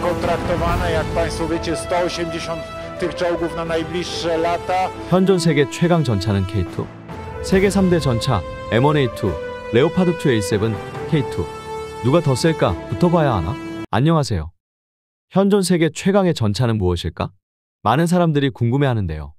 kontraktowane, jak Państwo wiecie, 180 tych czołgów na najbliższe lata. 현존 세계 최강 전차는 K2, 세계 3대 전차 M1A2, 레오파드 2A7, K2. 누가 더 셀까? 붙어봐야 하나? 안녕하세요. 현존 세계 최강의 전차는 무엇일까? 많은 사람들이 궁금해하는데요.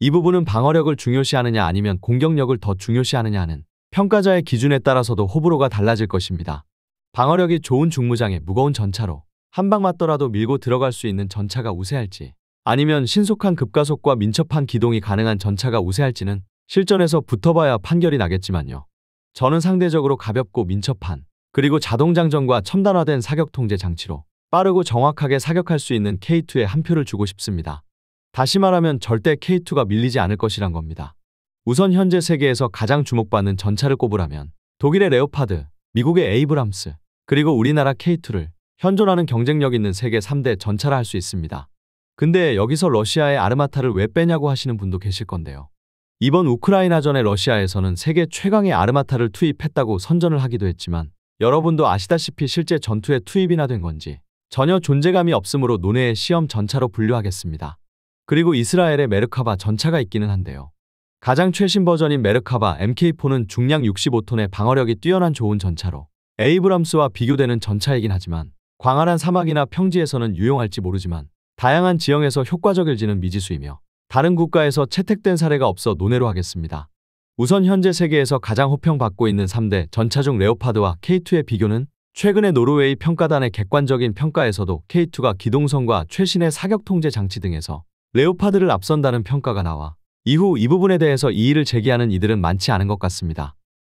이 부분은 방어력을 중요시하느냐 아니면 공격력을 더 중요시하느냐 하는 평가자의 기준에 따라서도 호불호가 달라질 것입니다. 방어력이 좋은 중무장의 무거운 전차로 한방 맞더라도 밀고 들어갈 수 있는 전차가 우세할지 아니면 신속한 급가속과 민첩한 기동이 가능한 전차가 우세할지는 실전에서 붙어봐야 판결이 나겠지만요. 저는 상대적으로 가볍고 민첩한 그리고 자동장전과 첨단화된 사격통제 장치로 빠르고 정확하게 사격할 수 있는 K2에 한 표를 주고 싶습니다. 다시 말하면 절대 K2가 밀리지 않을 것이란 겁니다. 우선 현재 세계에서 가장 주목받는 전차를 꼽으라면 독일의 레오파드, 미국의 에이브람스, 그리고 우리나라 K2를 현존하는 경쟁력 있는 세계 3대 전차라 할 수 있습니다. 근데 여기서 러시아의 아르마타를 왜 빼냐고 하시는 분도 계실 건데요. 이번 우크라이나전에 러시아에서는 세계 최강의 아르마타를 투입했다고 선전을 하기도 했지만 여러분도 아시다시피 실제 전투에 투입이나 된 건지 전혀 존재감이 없으므로 논의의 시험 전차로 분류하겠습니다. 그리고 이스라엘의 메르카바 전차가 있기는 한데요. 가장 최신 버전인 메르카바 MK4는 중량 65톤의 방어력이 뛰어난 좋은 전차로 에이브람스와 비교되는 전차이긴 하지만 광활한 사막이나 평지에서는 유용할지 모르지만 다양한 지형에서 효과적일지는 미지수이며 다른 국가에서 채택된 사례가 없어 논외로 하겠습니다. 우선 현재 세계에서 가장 호평받고 있는 3대 전차종 레오파드와 K2의 비교는 최근의 노르웨이 평가단의 객관적인 평가에서도 K2가 기동성과 최신의 사격 통제 장치 등에서 레오파드를 앞선다는 평가가 나와 이후 이 부분에 대해서 이의를 제기하는 이들은 많지 않은 것 같습니다.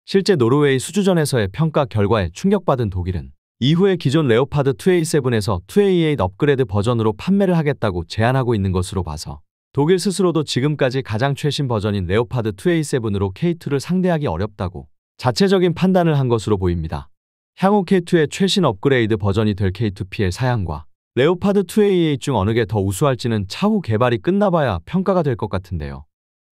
실제 노르웨이 수주전에서의 평가 결과에 충격받은 독일은 이후에 기존 레오파드 2A7에서 2A8 업그레이드 버전으로 판매를 하겠다고 제안하고 있는 것으로 봐서 독일 스스로도 지금까지 가장 최신 버전인 레오파드 2A7으로 K2를 상대하기 어렵다고 자체적인 판단을 한 것으로 보입니다. 향후 K2의 최신 업그레이드 버전이 될 K2PL 사양과 레오파드 2 a 8중 어느 게 더 우수할지는 차후 개발이 끝나봐야 평가가 될 것 같은데요.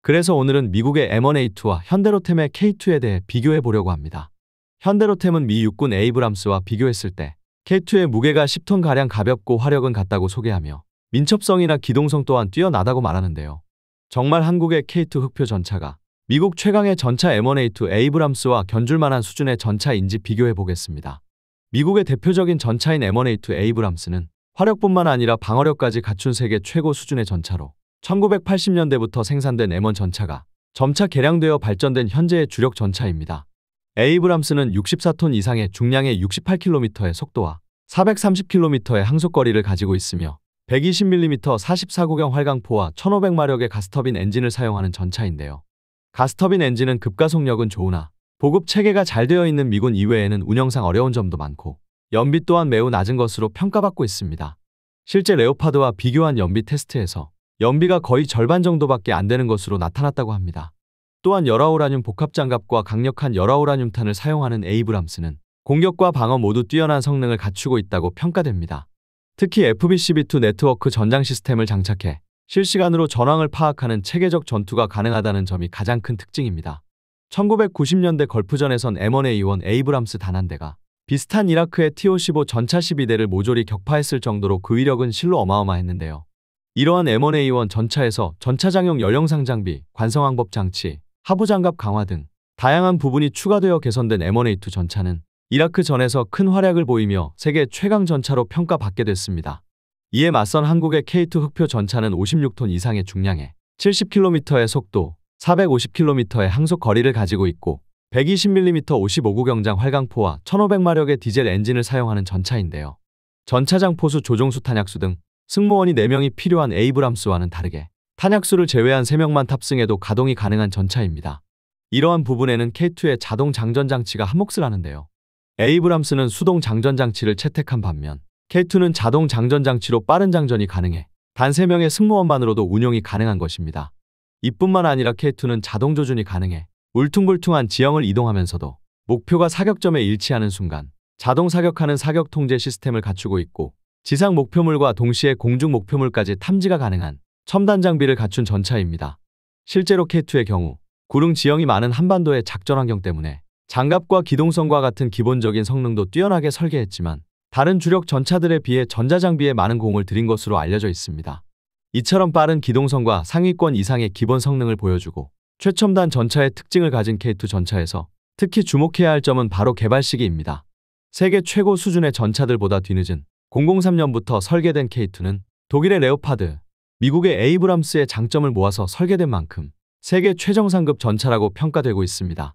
그래서 오늘은 미국의 M1A2와 현대로템의 K2에 대해 비교해 보려고 합니다. 현대로템은 미 육군 에이브람스와 비교했을 때 K2의 무게가 10톤가량 가볍고 화력은 같다고 소개하며 민첩성이나 기동성 또한 뛰어나다고 말하는데요. 정말 한국의 K2 흑표 전차가 미국 최강의 전차 M1A2 에이브람스와 견줄만한 수준의 전차인지 비교해보겠습니다. 미국의 대표적인 전차인 M1A2 에이브람스는 화력뿐만 아니라 방어력까지 갖춘 세계 최고 수준의 전차로 1980년대부터 생산된 M1 전차가 점차 개량되어 발전된 현재의 주력 전차입니다. 에이브람스는 64톤 이상의 중량의 68km의 속도와 430km의 항속거리를 가지고 있으며 120mm 44구경 활강포와 1500마력의 가스터빈 엔진을 사용하는 전차인데요. 가스터빈 엔진은 급가속력은 좋으나 보급 체계가 잘 되어 있는 미군 이외에는 운영상 어려운 점도 많고 연비 또한 매우 낮은 것으로 평가받고 있습니다. 실제 레오파드와 비교한 연비 테스트에서 연비가 거의 절반 정도밖에 안 되는 것으로 나타났다고 합니다. 또한 열아우라늄 복합장갑과 강력한 열아우라늄탄을 사용하는 에이브람스는 공격과 방어 모두 뛰어난 성능을 갖추고 있다고 평가됩니다. 특히 FBCB2 네트워크 전장 시스템을 장착해 실시간으로 전황을 파악하는 체계적 전투가 가능하다는 점이 가장 큰 특징입니다. 1990년대 걸프전에선 M1A1 에이브람스 단한 대가 비슷한 이라크의 t o 1 5 전차 12대를 모조리 격파했을 정도로 그 위력은 실로 어마어마했는데요. 이러한 M1A1 전차에서 전차장용 연령상 장비, 관성항법 장치, 하부장갑 강화 등 다양한 부분이 추가되어 개선된 M1A2 전차는 이라크 전에서 큰 활약을 보이며 세계 최강 전차로 평가받게 됐습니다. 이에 맞선 한국의 K2 흑표 전차는 56톤 이상의 중량에 70km의 속도, 450km의 항속 거리를 가지고 있고 120mm 55구경장 활강포와 1500마력의 디젤 엔진을 사용하는 전차인데요. 전차장 포수 조종수 탄약수 등 승무원이 4명이 필요한 에이브람스와는 다르게 탄약수를 제외한 3명만 탑승해도 가동이 가능한 전차입니다. 이러한 부분에는 K2의 자동 장전 장치가 한몫을 하는데요. 에이브람스는 수동 장전 장치를 채택한 반면 K2는 자동 장전 장치로 빠른 장전이 가능해 단 3명의 승무원만으로도 운용이 가능한 것입니다. 이뿐만 아니라 K2는 자동 조준이 가능해 울퉁불퉁한 지형을 이동하면서도 목표가 사격점에 일치하는 순간 자동 사격하는 사격 통제 시스템을 갖추고 있고 지상 목표물과 동시에 공중 목표물까지 탐지가 가능한 첨단 장비를 갖춘 전차입니다. 실제로 K2의 경우 구릉 지형이 많은 한반도의 작전 환경 때문에 장갑과 기동성과 같은 기본적인 성능도 뛰어나게 설계했지만 다른 주력 전차들에 비해 전자장비에 많은 공을 들인 것으로 알려져 있습니다. 이처럼 빠른 기동성과 상위권 이상의 기본 성능을 보여주고 최첨단 전차의 특징을 가진 K2 전차에서 특히 주목해야 할 점은 바로 개발 시기입니다. 세계 최고 수준의 전차들보다 뒤늦은 003년부터 설계된 K2는 독일의 레오파드, 미국의 에이브람스의 장점을 모아서 설계된 만큼 세계 최정상급 전차라고 평가되고 있습니다.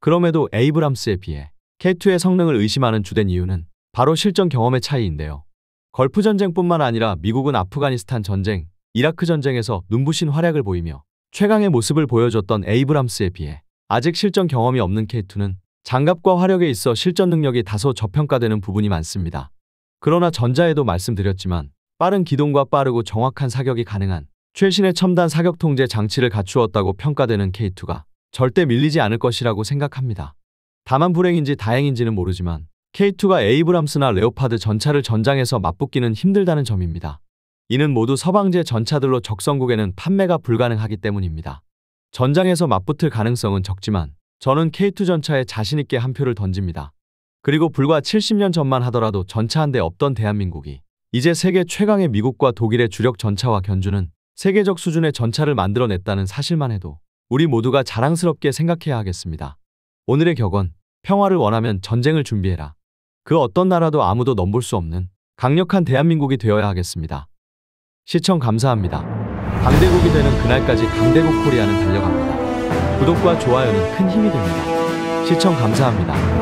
그럼에도 에이브람스에 비해 K2의 성능을 의심하는 주된 이유는 바로 실전 경험의 차이인데요. 걸프 전쟁뿐만 아니라 미국은 아프가니스탄 전쟁, 이라크 전쟁에서 눈부신 활약을 보이며 최강의 모습을 보여줬던 에이브람스에 비해 아직 실전 경험이 없는 K2는 장갑과 화력에 있어 실전 능력이 다소 저평가되는 부분이 많습니다. 그러나 전자에도 말씀드렸지만 빠른 기동과 빠르고 정확한 사격이 가능한 최신의 첨단 사격 통제 장치를 갖추었다고 평가되는 K2가 절대 밀리지 않을 것이라고 생각합니다. 다만 불행인지 다행인지는 모르지만 K2가 에이브람스나 레오파드 전차를 전장에서 맞붙기는 힘들다는 점입니다. 이는 모두 서방제 전차들로 적성국에는 판매가 불가능하기 때문입니다. 전장에서 맞붙을 가능성은 적지만 저는 K2 전차에 자신있게 한 표를 던집니다. 그리고 불과 70년 전만 하더라도 전차 한 대 없던 대한민국이 이제 세계 최강의 미국과 독일의 주력 전차와 견주는 세계적 수준의 전차를 만들어냈다는 사실만 해도 우리 모두가 자랑스럽게 생각해야 하겠습니다. 오늘의 격언, 평화를 원하면 전쟁을 준비해라. 그 어떤 나라도 아무도 넘볼 수 없는 강력한 대한민국이 되어야 하겠습니다. 시청 감사합니다. 강대국이 되는 그날까지 강대국 코리아는 달려갑니다. 구독과 좋아요는 큰 힘이 됩니다. 시청 감사합니다.